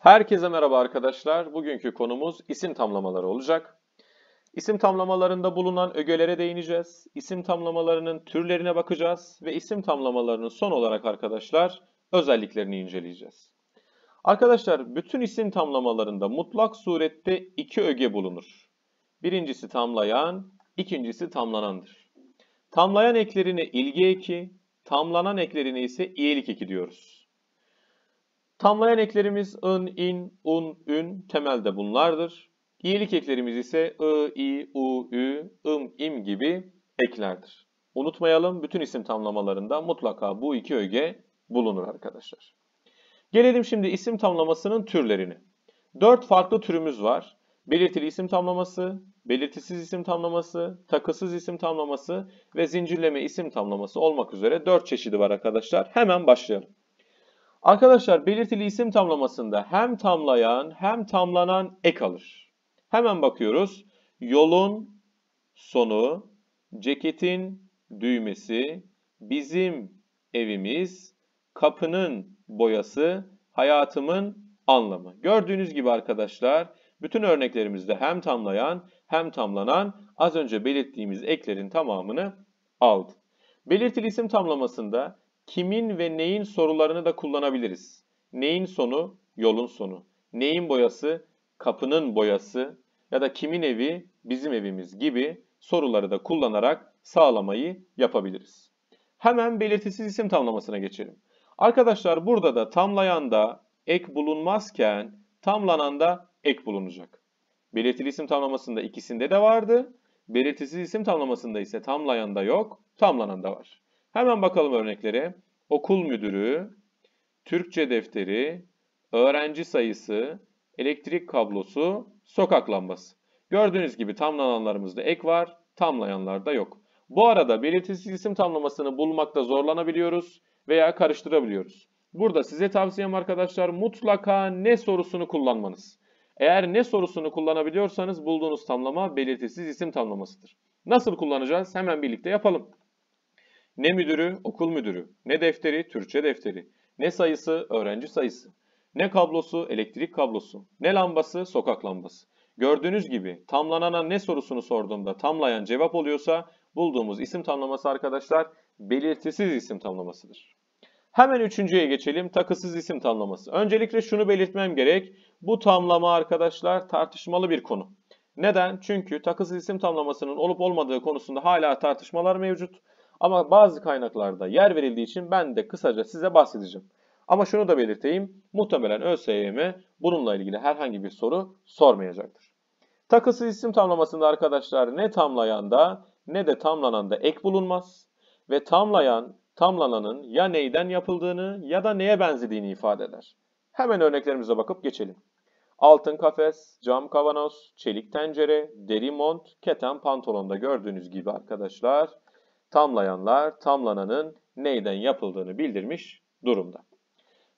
Herkese merhaba arkadaşlar. Bugünkü konumuz isim tamlamaları olacak. İsim tamlamalarında bulunan ögelere değineceğiz. İsim tamlamalarının türlerine bakacağız ve isim tamlamalarının son olarak arkadaşlar özelliklerini inceleyeceğiz. Arkadaşlar bütün isim tamlamalarında mutlak surette iki öge bulunur. Birincisi tamlayan, ikincisi tamlanandır. Tamlayan eklerine ilgi eki, tamlanan eklerine ise iyilik eki diyoruz. Tamlayan eklerimiz ın, in, un, ün temelde bunlardır. İyilik eklerimiz ise ı, i, u, ü, ım, im gibi eklerdir. Unutmayalım bütün isim tamlamalarında mutlaka bu iki öge bulunur arkadaşlar. Gelelim şimdi isim tamlamasının türlerine. Dört farklı türümüz var. Belirtili isim tamlaması, belirtisiz isim tamlaması, takısız isim tamlaması ve zincirleme isim tamlaması olmak üzere dört çeşidi var arkadaşlar. Hemen başlayalım. Arkadaşlar belirtili isim tamlamasında hem tamlayan hem tamlanan ek alır. Hemen bakıyoruz. Yolun sonu, ceketin düğmesi, bizim evimiz, kapının boyası, hayatımın anlamı. Gördüğünüz gibi arkadaşlar bütün örneklerimizde hem tamlayan hem tamlanan az önce belirttiğimiz eklerin tamamını aldı. Belirtili isim tamlamasında kimin ve neyin sorularını da kullanabiliriz. Neyin sonu yolun sonu. Neyin boyası kapının boyası ya da kimin evi bizim evimiz gibi soruları da kullanarak sağlamayı yapabiliriz. Hemen belirtisiz isim tamlamasına geçelim. Arkadaşlar burada da tamlayan da ek bulunmazken tamlanan da ek bulunacak. Belirtili isim tamlamasında ikisinde de vardı. Belirtisiz isim tamlamasında ise tamlayan da yok, tamlanan da var. Hemen bakalım örneklere. Okul müdürü, Türkçe defteri, öğrenci sayısı, elektrik kablosu, sokak lambası. Gördüğünüz gibi tamlananlarımızda ek var, tamlayanlarda yok. Bu arada belirtisiz isim tamlamasını bulmakta zorlanabiliyoruz veya karıştırabiliyoruz. Burada size tavsiyem arkadaşlar mutlaka ne sorusunu kullanmanız. Eğer ne sorusunu kullanabiliyorsanız bulduğunuz tamlama belirtisiz isim tamlamasıdır. Nasıl kullanacağız? Hemen birlikte yapalım. Ne müdürü, okul müdürü, ne defteri, Türkçe defteri, ne sayısı, öğrenci sayısı, ne kablosu, elektrik kablosu, ne lambası, sokak lambası. Gördüğünüz gibi tamlanana ne sorusunu sorduğumda tamlayan cevap oluyorsa bulduğumuz isim tamlaması arkadaşlar belirtisiz isim tamlamasıdır. Hemen üçüncüye geçelim. Takısız isim tamlaması. Öncelikle şunu belirtmem gerek. Bu tamlama arkadaşlar tartışmalı bir konu. Neden? Çünkü takısız isim tamlamasının olup olmadığı konusunda hala tartışmalar mevcut. Ama bazı kaynaklarda yer verildiği için ben de kısaca size bahsedeceğim. Ama şunu da belirteyim, muhtemelen ÖSYM bununla ilgili herhangi bir soru sormayacaktır. Takısız isim tamlamasında arkadaşlar ne tamlayanda ne de tamlananda ek bulunmaz ve tamlayan tamlananın ya neyden yapıldığını ya da neye benzediğini ifade eder. Hemen örneklerimize bakıp geçelim. Altın kafes, cam kavanoz, çelik tencere, deri mont, keten pantolonda gördüğünüz gibi arkadaşlar tamlayanlar tamlananın neyden yapıldığını bildirmiş durumda.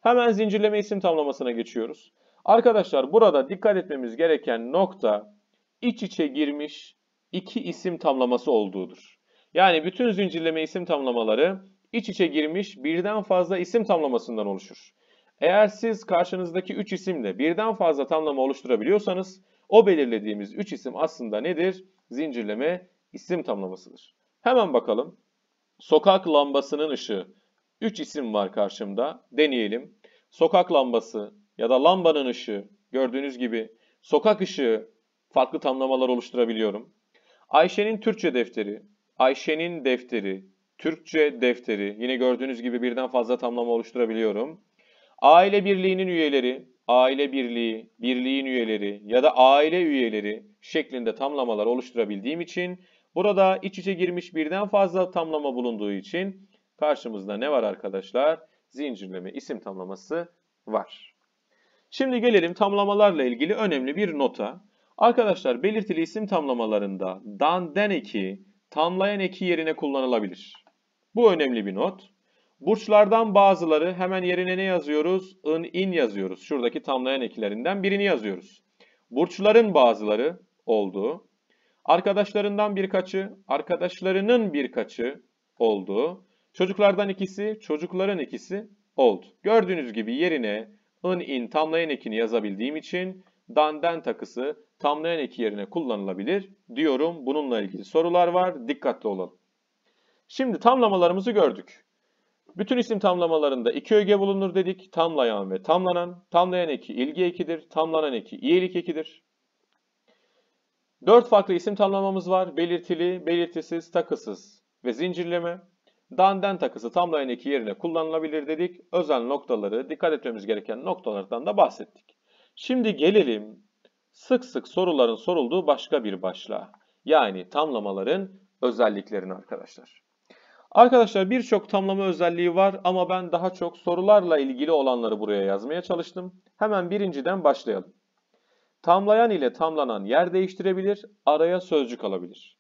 Hemen zincirleme isim tamlamasına geçiyoruz. Arkadaşlar burada dikkat etmemiz gereken nokta iç içe girmiş iki isim tamlaması olduğudur. Yani bütün zincirleme isim tamlamaları iç içe girmiş birden fazla isim tamlamasından oluşur. Eğer siz karşınızdaki 3 isimle birden fazla tamlama oluşturabiliyorsanız o belirlediğimiz 3 isim aslında nedir? Zincirleme isim tamlamasıdır. Hemen bakalım. Sokak lambasının ışığı. 3 isim var karşımda. Deneyelim. Sokak lambası ya da lambanın ışığı. Gördüğünüz gibi sokak ışığı farklı tamlamalar oluşturabiliyorum. Ayşe'nin Türkçe defteri. Ayşe'nin defteri. Türkçe defteri. Yine gördüğünüz gibi birden fazla tamlama oluşturabiliyorum. Aile birliğinin üyeleri, aile birliği, birliğin üyeleri ya da aile üyeleri şeklinde tamlamalar oluşturabildiğim için Burada iç içe girmiş birden fazla tamlama bulunduğu için karşımızda ne var arkadaşlar? Zincirleme isim tamlaması var. Şimdi gelelim tamlamalarla ilgili önemli bir nota. Arkadaşlar belirtili isim tamlamalarında dan den eki tamlayan eki yerine kullanılabilir. Bu önemli bir not. Burçlardan bazıları hemen yerine ne yazıyoruz? ın in yazıyoruz. Şuradaki tamlayan ekilerinden birini yazıyoruz. Burçların bazıları olduğu Arkadaşlarından birkaçı, arkadaşlarının birkaçı oldu. Çocuklardan ikisi, çocukların ikisi oldu. Gördüğünüz gibi yerine ın in tamlayan ekini yazabildiğim için danden takısı tamlayan eki yerine kullanılabilir diyorum. Bununla ilgili sorular var. Dikkatli olalım. Şimdi tamlamalarımızı gördük. Bütün isim tamlamalarında iki öge bulunur dedik. Tamlayan ve tamlanan. Tamlayan eki ilgi ekidir. Tamlanan eki iyilik ekidir. 4 farklı isim tamlamamız var. Belirtili, belirtisiz, takısız ve zincirleme. Danden takısı tamlayan eki yerine kullanılabilir dedik. Özel noktaları, dikkat etmemiz gereken noktalardan da bahsettik. Şimdi gelelim sık sık soruların sorulduğu başka bir başlığa. Yani tamlamaların özelliklerini arkadaşlar. Arkadaşlar birçok tamlama özelliği var ama ben daha çok sorularla ilgili olanları buraya yazmaya çalıştım. Hemen birinciden başlayalım. Tamlayan ile tamlanan yer değiştirebilir, araya sözcük alabilir.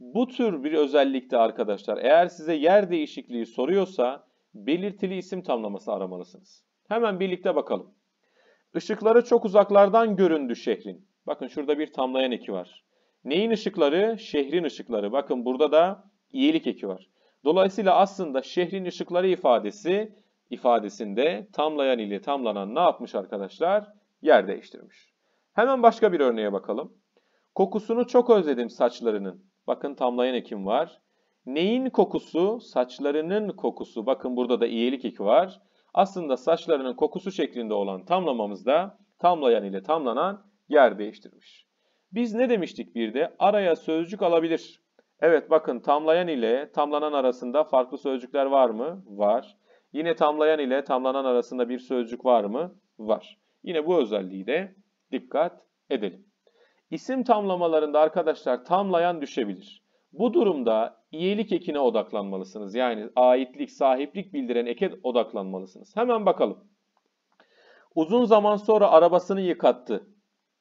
Bu tür bir özellikte arkadaşlar eğer size yer değişikliği soruyorsa belirtili isim tamlaması aramalısınız. Hemen birlikte bakalım. Işıkları çok uzaklardan göründü şehrin. Bakın şurada bir tamlayan eki var. Neyin ışıkları? Şehrin ışıkları. Bakın burada da iyilik eki var. Dolayısıyla aslında şehrin ışıkları ifadesi ifadesinde tamlayan ile tamlanan ne yapmış arkadaşlar? Yer değiştirmiş. Hemen başka bir örneğe bakalım. Kokusunu çok özledim saçlarının. Bakın tamlayan ekim var. Neyin kokusu? Saçlarının kokusu. Bakın burada da iyilik eki var. Aslında saçlarının kokusu şeklinde olan tamlamamızda tamlayan ile tamlanan yer değiştirmiş. Biz ne demiştik bir de? Araya sözcük alabilir. Evet bakın tamlayan ile tamlanan arasında farklı sözcükler var mı? Var. Yine tamlayan ile tamlanan arasında bir sözcük var mı? Var. Yine bu özelliği de Dikkat edelim. İsim tamlamalarında arkadaşlar tamlayan düşebilir. Bu durumda iyilik ekine odaklanmalısınız. Yani aitlik, sahiplik bildiren eke odaklanmalısınız. Hemen bakalım. Uzun zaman sonra arabasını yıkattı.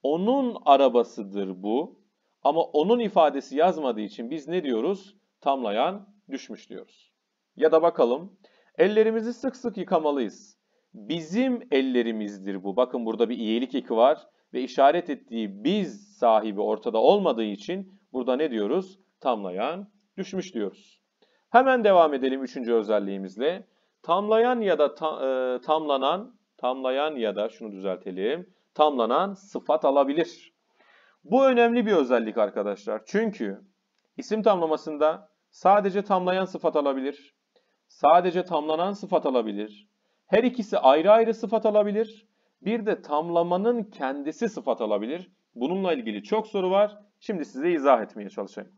Onun arabasıdır bu. Ama onun ifadesi yazmadığı için biz ne diyoruz? Tamlayan düşmüş diyoruz. Ya da bakalım. Ellerimizi sık sık yıkamalıyız. Bizim ellerimizdir bu. Bakın burada bir iyilik eki var ve işaret ettiği biz sahibi ortada olmadığı için burada ne diyoruz? Tamlayan düşmüş diyoruz. Hemen devam edelim üçüncü özelliğimizle. Tamlayan ya da ta, e, tamlanan, tamlayan ya da şunu düzeltelim, tamlanan sıfat alabilir. Bu önemli bir özellik arkadaşlar. Çünkü isim tamlamasında sadece tamlayan sıfat alabilir, sadece tamlanan sıfat alabilir, her ikisi ayrı ayrı sıfat alabilir bir de tamlamanın kendisi sıfat alabilir. Bununla ilgili çok soru var. Şimdi size izah etmeye çalışayım.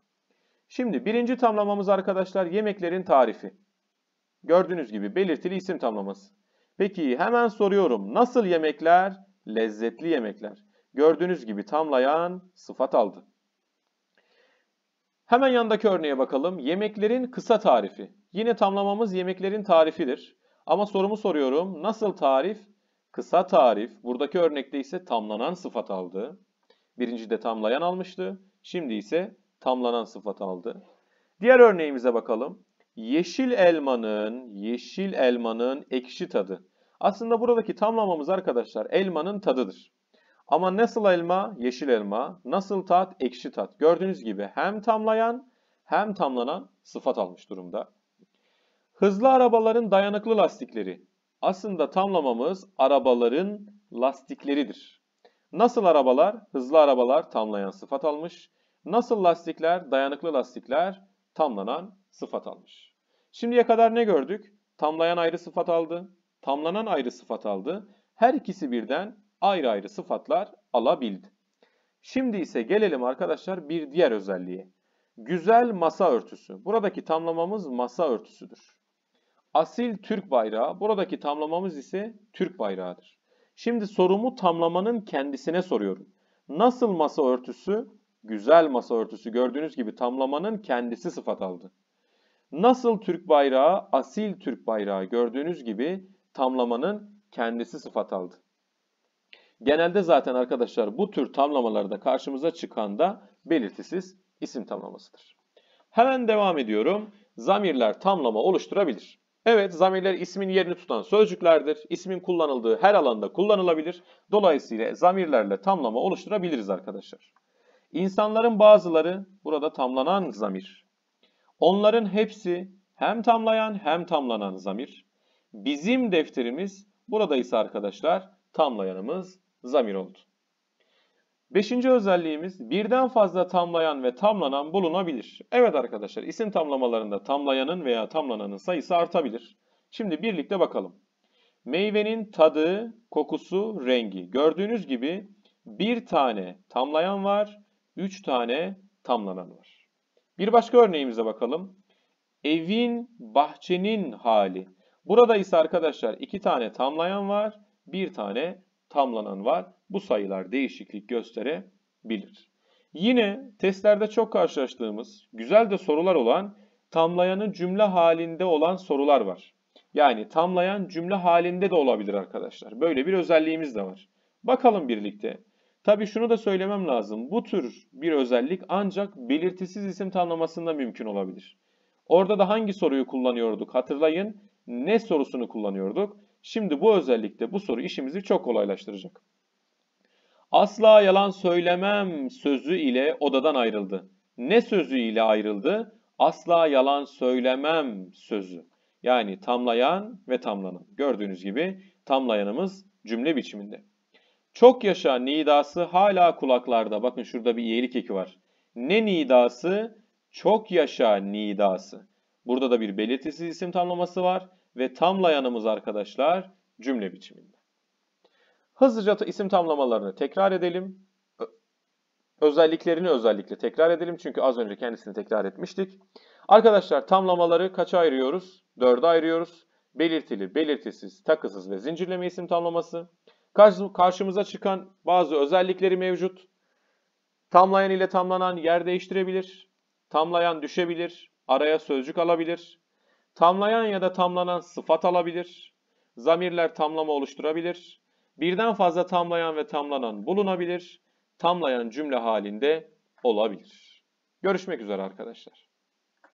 Şimdi birinci tamlamamız arkadaşlar yemeklerin tarifi. Gördüğünüz gibi belirtili isim tamlaması. Peki hemen soruyorum. Nasıl yemekler? Lezzetli yemekler. Gördüğünüz gibi tamlayan sıfat aldı. Hemen yandaki örneğe bakalım. Yemeklerin kısa tarifi. Yine tamlamamız yemeklerin tarifidir. Ama sorumu soruyorum. Nasıl tarif? Kısa tarif buradaki örnekte ise tamlanan sıfat aldı. Birinci de tamlayan almıştı. Şimdi ise tamlanan sıfat aldı. Diğer örneğimize bakalım. Yeşil elmanın, yeşil elmanın ekşi tadı. Aslında buradaki tamlamamız arkadaşlar elmanın tadıdır. Ama nasıl elma? Yeşil elma. Nasıl tat? Ekşi tat. Gördüğünüz gibi hem tamlayan hem tamlanan sıfat almış durumda. Hızlı arabaların dayanıklı lastikleri. Aslında tamlamamız arabaların lastikleridir. Nasıl arabalar? Hızlı arabalar tamlayan sıfat almış. Nasıl lastikler? Dayanıklı lastikler tamlanan sıfat almış. Şimdiye kadar ne gördük? Tamlayan ayrı sıfat aldı. Tamlanan ayrı sıfat aldı. Her ikisi birden ayrı ayrı sıfatlar alabildi. Şimdi ise gelelim arkadaşlar bir diğer özelliğe. Güzel masa örtüsü. Buradaki tamlamamız masa örtüsüdür. Asil Türk bayrağı. Buradaki tamlamamız ise Türk bayrağıdır. Şimdi sorumu tamlamanın kendisine soruyorum. Nasıl masa örtüsü? Güzel masa örtüsü. Gördüğünüz gibi tamlamanın kendisi sıfat aldı. Nasıl Türk bayrağı? Asil Türk bayrağı. Gördüğünüz gibi tamlamanın kendisi sıfat aldı. Genelde zaten arkadaşlar bu tür tamlamalarda karşımıza çıkan da belirtisiz isim tamlamasıdır. Hemen devam ediyorum. Zamirler tamlama oluşturabilir. Evet, zamirler ismin yerini tutan sözcüklerdir. İsmin kullanıldığı her alanda kullanılabilir. Dolayısıyla zamirlerle tamlama oluşturabiliriz arkadaşlar. İnsanların bazıları burada tamlanan zamir. Onların hepsi hem tamlayan hem tamlanan zamir. Bizim defterimiz burada ise arkadaşlar tamlayanımız zamir oldu. Beşinci özelliğimiz birden fazla tamlayan ve tamlanan bulunabilir. Evet arkadaşlar isim tamlamalarında tamlayanın veya tamlananın sayısı artabilir. Şimdi birlikte bakalım. Meyvenin tadı, kokusu, rengi. Gördüğünüz gibi bir tane tamlayan var, üç tane tamlanan var. Bir başka örneğimize bakalım. Evin, bahçenin hali. Burada ise arkadaşlar iki tane tamlayan var, bir tane tamlanan var. Bu sayılar değişiklik gösterebilir. Yine testlerde çok karşılaştığımız güzel de sorular olan tamlayanın cümle halinde olan sorular var. Yani tamlayan cümle halinde de olabilir arkadaşlar. Böyle bir özelliğimiz de var. Bakalım birlikte. Tabi şunu da söylemem lazım. Bu tür bir özellik ancak belirtisiz isim tamlamasında mümkün olabilir. Orada da hangi soruyu kullanıyorduk hatırlayın. Ne sorusunu kullanıyorduk? Şimdi bu özellikle bu soru işimizi çok kolaylaştıracak. Asla yalan söylemem sözü ile odadan ayrıldı. Ne sözü ile ayrıldı? Asla yalan söylemem sözü. Yani tamlayan ve tamlanan. Gördüğünüz gibi tamlayanımız cümle biçiminde. Çok yaşa nidası hala kulaklarda. Bakın şurada bir iyilik eki var. Ne nidası? Çok yaşa nidası. Burada da bir belirtisiz isim tamlaması var ve tamlayanımız arkadaşlar cümle biçiminde. Hızlıca isim tamlamalarını tekrar edelim. Özelliklerini özellikle tekrar edelim. Çünkü az önce kendisini tekrar etmiştik. Arkadaşlar tamlamaları kaça ayırıyoruz? Dörde ayırıyoruz. Belirtili, belirtisiz, takısız ve zincirleme isim tamlaması. Karşımıza çıkan bazı özellikleri mevcut. Tamlayan ile tamlanan yer değiştirebilir. Tamlayan düşebilir. Araya sözcük alabilir. Tamlayan ya da tamlanan sıfat alabilir. Zamirler tamlama oluşturabilir. Birden fazla tamlayan ve tamlanan bulunabilir. Tamlayan cümle halinde olabilir. Görüşmek üzere arkadaşlar.